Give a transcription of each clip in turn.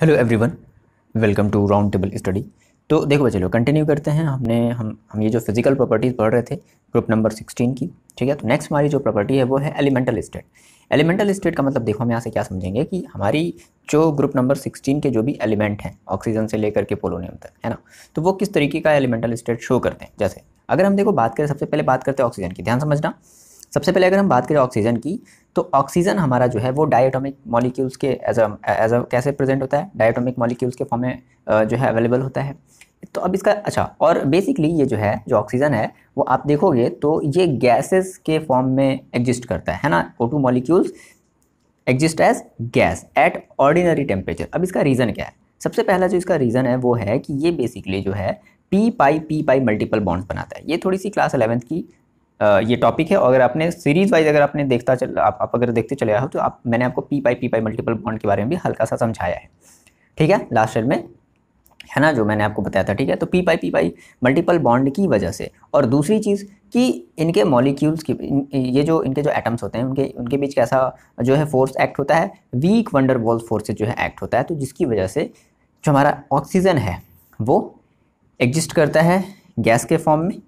hello everyone welcome to round table study तो देखो चलो कंटिन्यू करते हैं हमने हम हम ये जो फिजिकल प्रॉपर्टीज़ पढ़ रहे थे ग्रुप नंबर 16 की ठीक है तो नेक्स्ट हमारी जो प्रॉपर्टी है वो है एलिमेंटल स्टेट एलिमेंटल स्टेट का मतलब देखो हम यहाँ से क्या समझेंगे कि हमारी जो ग्रुप नंबर 16 के जो भी एलिमेंट हैं ऑक्सीजन से लेकर के पोलोनियम तक है ना तो वो किस तरीके का एलिमेंटल स्टेट शो करते हैं जैसे अगर हम देखो बात करें सबसे पहले बात करते हैं ऑक्सीजन की ध्यान समझना सबसे पहले अगर हम बात करें ऑक्सीजन की तो ऑक्सीजन हमारा जो है वो डायटोमिक मॉलिक्यूल्स के एज अ एज अ कैसे प्रेजेंट होता है डायटोमिक मॉलिक्यूल्स के फॉर्म में जो है अवेलेबल होता है तो अब इसका अच्छा और बेसिकली ये जो है जो ऑक्सीजन है वो आप देखोगे तो ये गैसेस के फॉर्म में एग्जिस्ट करता है है ना O two molecules exist as gas at ordinary temperature अब इसका रीज़न क्या है सबसे पहला जो इसका रीज़न है वो है कि ये बेसिकली जो है p pi p pi multiple bonds बनाता है ये थोड़ी सी क्लास अलेवेंथ की ये टॉपिक है और अगर आपने सीरीज वाइज अगर आपने देखता चल आप, आप अगर देखते चले आओ तो आप मैंने आपको p pi p pi multiple bond के बारे में भी हल्का सा समझाया है ठीक है लास्ट ईयर में है ना जो मैंने आपको बताया था ठीक है तो p pi p pi multiple bond की वजह से और दूसरी चीज़ कि इनके मॉलिक्यूल्स की ये जो इनके जो एटम्स होते हैं उनके उनके बीच कैसा जो है फोर्स एक्ट होता है वीक वंडर वॉल फोर्स जो है एक्ट होता है तो जिसकी वजह से जो हमारा ऑक्सीजन है वो एग्जिस्ट करता है गैस के फॉर्म में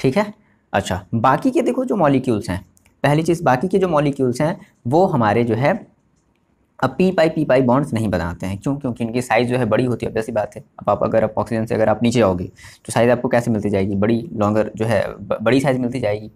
ठीक है अच्छा बाकी के देखो जो मॉलिक्यूल्स हैं पहली चीज़ बाकी के जो मॉलिक्यूल्स हैं वो हमारे जो है अब p pi p pi bonds नहीं बनाते हैं क्यों क्योंकि इनकी साइज़ जो है बड़ी होती है ऐसी बात है अब आप अगर आप ऑक्सीजन से अगर आप नीचे आओगे तो साइज़ आपको कैसे मिलती जाएगी बड़ी लॉन्गर जो है बड़ी साइज़ मिलती जाएगी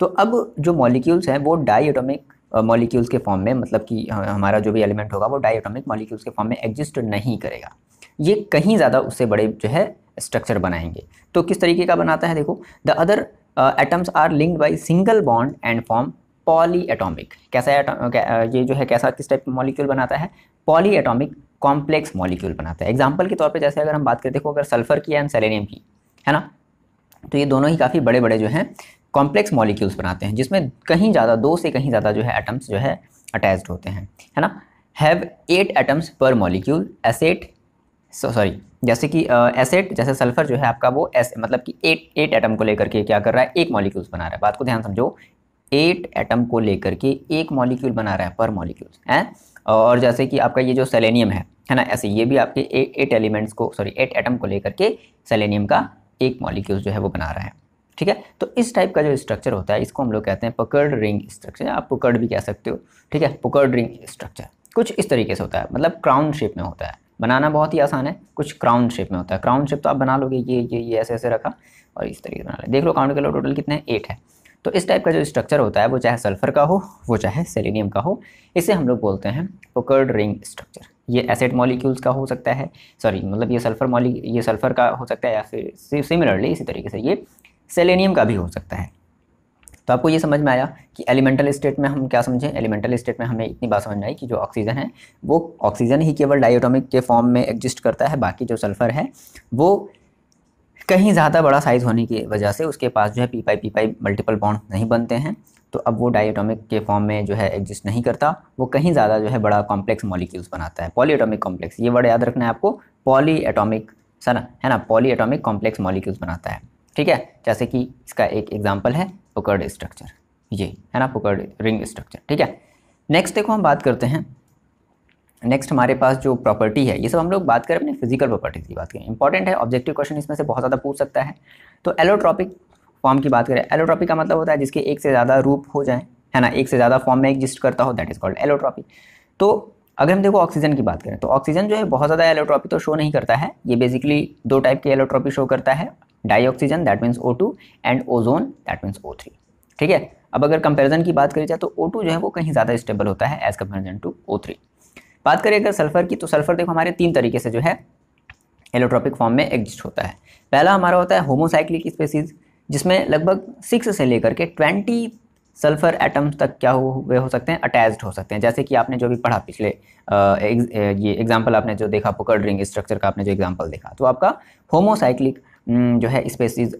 तो अब जो मॉलिक्यूल्स हैं वो डाई एटोमिक मॉलिक्यूल्स के फॉर्म में मतलब कि हमारा जो भी एलिमेंट होगा वो डाई एटोमिक मॉलिक्यूल्स के फॉर्म में एग्जिस्ट नहीं करेगा ये कहीं ज़्यादा उससे बड़े जो है स्ट्रक्चर बनाएंगे तो किस तरीके का बनाता है देखो the other atoms are linked by single bond and form poly atomic कैसा uh, ये जो है कैसा किस टाइप का मॉलिक्यूल बनाता है पॉली एटोमिक कॉम्प्लेक्स मॉलिक्यूल बनाता है एग्जाम्पल के तौर पर जैसे अगर हम बात करें देखो अगर सल्फर की एंड सेलेनियम की है ना तो ये दोनों ही काफ़ी बड़े बड़े जो हैं कॉम्प्लेक्स मॉलिक्यूल्स बनाते हैं जिसमें कहीं ज़्यादा दो से कहीं ज़्यादा जो है एटम्स जो है अटैच्ड होते हैं है ना have eight atoms per molecule S eight sorry जैसे कि एसेट जैसे सल्फर जो है आपका वो एस मतलब कि एट एट एटम को लेकर के क्या कर रहा है एक मॉलिक्यूल्स बना रहा है बात को ध्यान समझो एट एटम को लेकर के एक मॉलिक्यूल बना रहा है पर मॉलिक्यूल्स हैं और जैसे कि आपका ये जो सेलेनियम है है ना ऐसे ये भी आपके ए, एट एलिमेंट्स को सॉरी एट एटम को लेकर के सेलेनियम का एक मॉलिक्यूल जो है वो बना रहा है ठीक है तो इस टाइप का जो स्ट्रक्चर होता है इसको हम लोग कहते हैं पकर्ड रिंग स्ट्रक्चर आप पकर्ड भी कह सकते हो ठीक है पकर्ड रिंग स्ट्रक्चर कुछ इस तरीके से होता है मतलब क्राउन शेप में होता है बनाना बहुत ही आसान है कुछ क्राउन शेप में होता है क्राउन शेप तो आप बना लोगे ये ये ये ऐसे ऐसे रखा और इस तरीके से बना लिया देख लो काउंट कर लो टोटल कितने एट है तो इस टाइप का जो स्ट्रक्चर होता है वो चाहे सल्फर का हो वो चाहे सेलेनियम का हो इसे हम लोग बोलते हैं पोकर्ड रिंग स्ट्रक्चर ये एसिड मॉलिक्यूल्स का हो सकता है सॉरी मतलब ये सल्फर मॉलिक ये सल्फर का हो सकता है या फिर सिमिलरली इसी तरीके से ये सेलेनियम का भी हो सकता है तो आपको ये समझ में आया कि एलिमेंटल स्टेट में हम क्या समझें एलिमेंटल स्टेट में हमें इतनी बात समझ में आई कि जो ऑक्सीजन है वो ऑक्सीजन ही केवल डायटोमिक के फॉर्म में एग्जिस्ट करता है बाकी जो सल्फ़र है वो कहीं ज़्यादा बड़ा साइज़ होने की वजह से उसके पास जो है p pi p pi multiple bond नहीं बनते हैं तो अब वो डायटोमिक के फॉर्म में जो है एग्जिस्ट नहीं करता वो कहीं ज़्यादा जो है बड़ा कॉम्प्लेक्स मॉलिक्यूल्स बनाता है पॉलीएटॉमिक कॉम्प्लेक्स ये वर्ड याद रखना है आपको पॉलीएटॉमिक सर है ना पॉलीएटॉमिक कॉम्प्लेक्स मॉलिक्यूल्स बनाता है ठीक है जैसे कि इसका एक एग्जाम्पल है पकर्ड स्ट्रक्चर ये है ना पकर्ड रिंग स्ट्रक्चर ठीक है नेक्स्ट देखो हम बात करते हैं नेक्स्ट हमारे पास जो प्रॉपर्टी है ये सब हम लोग बात करें अपने फिजिकल प्रॉपर्टीज की बात करें इंपॉर्टेंट है ऑब्जेक्टिव क्वेश्चन इसमें से बहुत ज़्यादा पूछ सकता है तो एलोट्रॉपिक फॉर्म की बात करें एलोट्रॉपिक का मतलब होता है जिसके एक से ज़्यादा रूप हो जाए है ना एक से ज़्यादा फॉर्म में एग्जिस्ट करता हो दैट इज़ कॉल्ड एलोट्रॉपिक तो अगर हम देखो ऑक्सीजन की बात करें तो ऑक्सीजन जो है बहुत ज़्यादा एलोट्रॉपी तो शो नहीं करता है ये बेसिकली दो टाइप की एलोट्रॉपी शो करता है oxygen that means two and ozone that means three ठीक है अब अगर कंपेरिजन की बात करी जाए तो टू जो है वो कहीं ज़्यादा स्टेबल होता है एज़ कम्पेरिजन टू थ्री बात करें अगर सल्फर की तो सल्फर देखो हमारे तीन तरीके से जो है एलोट्रॉपिक फॉर्म में एग्जिस्ट होता है पहला हमारा होता है होमोसाइक्लिक स्पेसीज जिसमें लगभग सिक्स से लेकर के ट्वेंटी सल्फर एटम्स तक क्या हुए हो सकते हैं अटैच्ड हो सकते हैं जैसे कि आपने जो भी पढ़ा पिछले एग, ये एग्जांपल आपने जो देखा पोकर ड्रिंग स्ट्रक्चर का आपने जो एग्जांपल देखा तो आपका होमोसाइक्लिक हम्म, जो है स्पेसीज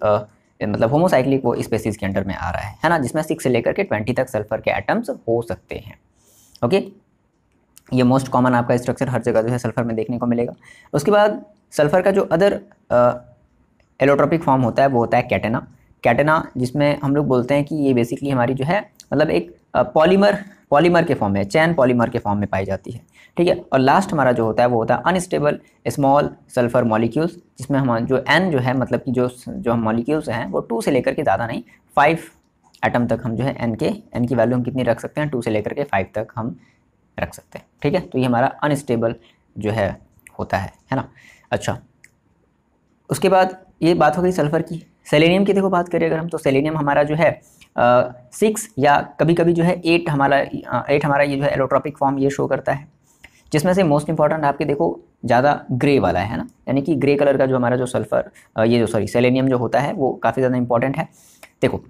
मतलब होमोसाइक्लिक वो स्पेसीज के अंडर में आ रहा है है ना जिसमें सिक्स से लेकर के ट्वेंटी तक सल्फर के एटम्स हो सकते हैं ओके ये मोस्ट कॉमन आपका स्ट्रक्चर हर जगह जो है सल्फर में देखने को मिलेगा उसके बाद सल्फर का जो अदर एलोट्रोपिक फॉर्म होता है वो होता है कैटेना कैटेना जिसमें हम लोग बोलते हैं कि ये बेसिकली हमारी जो है मतलब एक पॉलीमर पॉलीमर के फॉर्म में चैन पॉलीमर के फॉर्म में पाई जाती है ठीक है और लास्ट हमारा जो होता है वो होता है अनस्टेबल स्मॉल सल्फर मॉलिक्यूल्स जिसमें हम जो एन जो है मतलब कि जो जो हम मॉलिक्यूल्स हैं वो टू से लेकर के ज़्यादा नहीं फाइव एटम तक हम जो है एन के एन की वैल्यू हम कितनी रख सकते हैं टू से लेकर के फाइव तक हम रख सकते हैं ठीक है तो ये हमारा अनस्टेबल जो है होता है है ना अच्छा उसके बाद ये बात हो गई सल्फ़र की सेलेनियम की देखो बात करें अगर हम तो सेलेनियम हमारा जो है सिक्स या कभी कभी जो है एट हमारा एट हमारा ये जो है एलोट्रॉपिक फॉर्म ये शो करता है जिसमें से मोस्ट इंपॉर्टेंट आपके देखो ज़्यादा ग्रे वाला है ना यानी कि ग्रे कलर का जो हमारा जो सल्फर ये जो सॉरी सेलेनियम जो होता है वो काफ़ी ज़्यादा इंपॉर्टेंट है देखो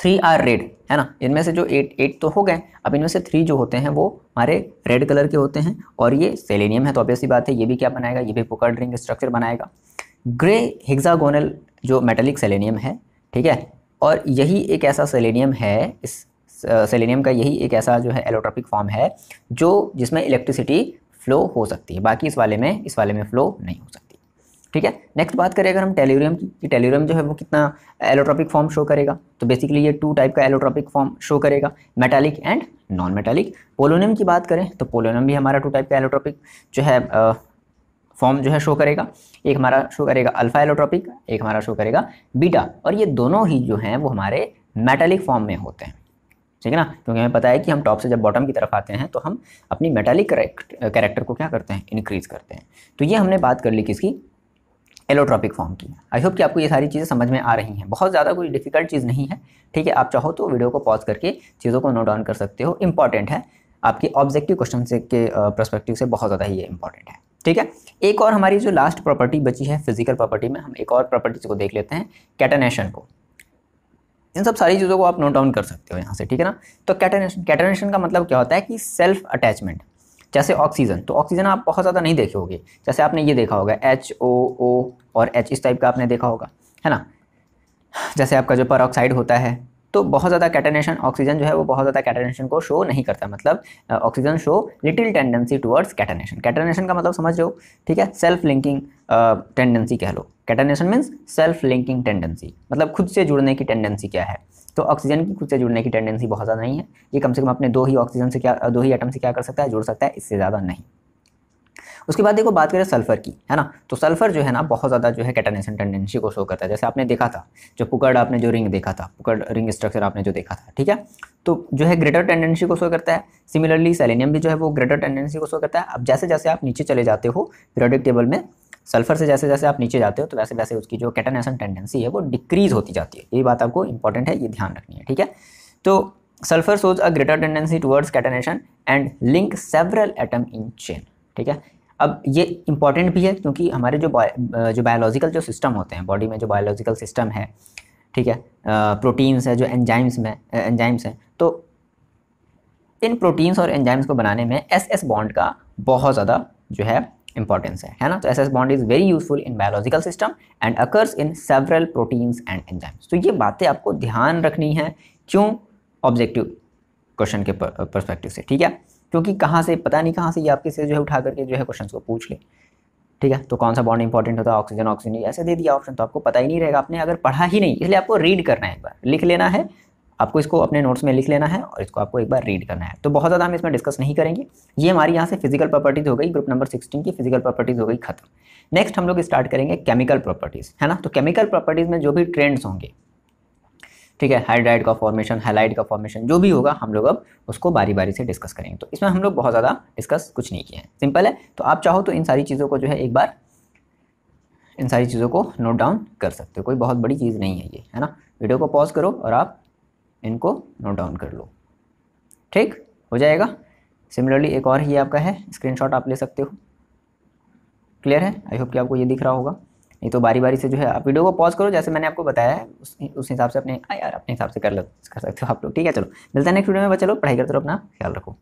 थ्री आर रेड है ना इनमें से जो एट एट तो हो गए अब इनमें से थ्री जो होते हैं वो हमारे रेड कलर के होते हैं और ये सेलेनियम है तो ऑब्वियसली बात है ये भी क्या बनाएगा ये भी पोकर ड्रिंक स्ट्रक्चर बनाएगा ग्रे हेक्सागोनल जो मेटेलिक सेलेनियम है ठीक है और यही एक ऐसा सेलेनियम है इस सेलेनियम का यही एक ऐसा जो है एलोट्रॉपिक फॉर्म है जो जिसमें इलेक्ट्रिसिटी फ्लो हो सकती है बाकी इस वाले में इस वाले में फ़्लो नहीं हो सकती ठीक है नेक्स्ट बात करें अगर हम टेलीरियम की कि टेलीरियम जो है वो कितना एलोट्रॉपिक फॉर्म शो करेगा तो बेसिकली ये टू टाइप का एलोट्रॉपिक फॉर्म शो करेगा metallic and non metallic polonium की बात करें तो पोलोनियम भी हमारा टू टाइप का एलोट्रॉपिक जो है फॉर्म जो है शो करेगा एक हमारा शो करेगा अल्फा एलोट्रॉपिक एक हमारा शो करेगा बीटा और ये दोनों ही जो हैं वो हमारे मेटेलिक फॉर्म में होते हैं ठीक है ना क्योंकि हमें पता है कि हम टॉप से जब बॉटम की तरफ आते हैं तो हम अपनी मेटेलिक कैरेक्टर को क्या करते हैं इंक्रीज़ करते हैं तो ये हमने बात कर ली किसकी एलोट्रॉपिक फॉर्म की आई होप कि आपको ये सारी चीज़ें समझ में आ रही हैं बहुत ज़्यादा कोई डिफिकल्ट चीज़ नहीं है ठीक है आप चाहो तो वीडियो को पॉज करके चीज़ों को नोट डाउन कर सकते हो इंपॉर्टेंट है आपके ऑब्जेक्टिव क्वेश्चन से के प्रस्पेक्टिव से बहुत ज़्यादा ही ये इंपॉर्टेंट है ठीक है एक और हमारी जो लास्ट प्रॉपर्टी बची है फिजिकल प्रॉपर्टी में हम एक और प्रॉपर्टीज को देख लेते हैं कैटनेशन को इन सब सारी चीज़ों को आप नोट डाउन कर सकते हो यहाँ से ठीक है ना तो कैटनेशन कैटनेशन का मतलब क्या होता है कि सेल्फ अटैचमेंट जैसे ऑक्सीजन तो ऑक्सीजन आप बहुत ज़्यादा नहीं देखे होगे जैसे आपने ये देखा होगा एच ओ ओ और एच इस टाइप का आपने देखा होगा है ना जैसे आपका जो पर ऑक्साइड होता है तो बहुत ज़्यादा कैटनेशन ऑक्सीजन जो है वो बहुत ज़्यादा कैटनेशन को शो नहीं करता मतलब oxygen show little tendency towards catenation catenation का मतलब समझ लो ठीक है सेल्फ लिंकिंग टेंडेंसी कह लो catenation means self linking tendency मतलब खुद से जुड़ने की टेंडेंसी क्या है तो ऑक्सीजन की खुद से जुड़ने की टेंडेंसी बहुत ज़्यादा नहीं है ये कम से कम अपने दो ही ऑक्सीजन से क्या दो ही आइटम से क्या कर सकता है जुड़ सकता है इससे ज़्यादा नहीं उसके बाद देखो बात करें सल्फर की है ना तो सल्फर जो है ना बहुत ज़्यादा जो है कैटानेशन टेंडेंसी को शो करता है जैसे आपने देखा था जो पुकड़ आपने जो रिंग देखा था पुकड़ रिंग स्ट्रक्चर आपने जो देखा था ठीक है तो जो है ग्रेटर टेंडेंसी को शो करता है सिमिलरली सेलेनियम भी जो है वो ग्रेटर टेंडेंसी को शो करता है अब जैसे जैसे आप नीचे चले जाते हो पीरियोडिक टेबल में सल्फर से जैसे जैसे आप नीचे जाते हो तो वैसे वैसे उसकी जो कैटानेशन टेंडेंसी है वो डिक्रीज होती जाती है ये बात आपको इंपॉर्टेंट है ये ध्यान रखनी है ठीक है तो sulphur shows a greater tendency towards catenation and link several atom in chain ठीक है अब ये इंपॉर्टेंट भी है क्योंकि हमारे जो जो बायोलॉजिकल जो सिस्टम होते हैं बॉडी में जो बायोलॉजिकल सिस्टम है ठीक है प्रोटीन्स है जो एंजाइम्स में एंजाइम्स हैं तो इन प्रोटीन्स और एंजाइम्स को बनाने में एस एस बॉन्ड का बहुत ज़्यादा जो है इंपॉर्टेंस है है ना तो S S bond is very useful in biological system and occurs in several proteins and enzymes तो ये बातें आपको ध्यान रखनी है क्यों ऑब्जेक्टिव क्वेश्चन के परस्पेक्टिव से ठीक है क्योंकि कहाँ से पता नहीं कहाँ से ये आपके से जो है उठा करके जो है क्वेश्चन को पूछ ले ठीक है तो कौन सा बॉन्ड इंपॉर्टेंट होता है ऑक्सीजन ऑक्सीजन ऐसे दे दिया ऑप्शन तो आपको पता ही नहीं रहेगा आपने अगर पढ़ा ही नहीं इसलिए आपको रीड करना है एक बार लिख लेना है आपको इसको अपने नोट्स में लिख लेना है और इसको आपको एक बार रीड करना है तो बहुत ज़्यादा हम इसमें डिस्कस नहीं करेंगे ये हमारी यहाँ से फिजिकल प्रॉपर्टीज़ हो गई ग्रुप नंबर सिक्सटीन की फिजिकल प्रॉपर्टीज़ हो गई खत्म नेक्स्ट हम लोग स्टार्ट करेंगे केमिकल प्रॉपर्टीज़ है ना तो केमिकल प्रॉपर्टीज़ में जो भी ट्रेंड्स होंगे ठीक है हाइड्राइड का फॉर्मेशन हेलाइड का फॉर्मेशन जो भी होगा हम लोग अब उसको बारी बारी से डिस्कस करेंगे तो इसमें हम लोग बहुत ज़्यादा डिस्कस कुछ नहीं किया है सिंपल है तो आप चाहो तो इन सारी चीज़ों को जो है एक बार इन सारी चीज़ों को नोट डाउन कर सकते हो कोई बहुत बड़ी चीज़ नहीं है ये है ना वीडियो को पॉज करो और आप इनको नोट डाउन कर लो ठीक हो जाएगा सिमिलरली एक और ही आपका है स्क्रीनशॉट आप ले सकते हो क्लियर है आई होप कि आपको ये दिख रहा होगा नहीं तो बारी बारी से जो है आप वीडियो को पॉज करो जैसे मैंने आपको बताया उस उस हिसाब से अपने हाँ यार अपने हिसाब से कर लो कर सकते हो आप लोग ठीक है चलो मिलता है नेक्स्ट वीडियो में बच्चे लोग पढ़ाई करते रहो अपना ख्याल रखो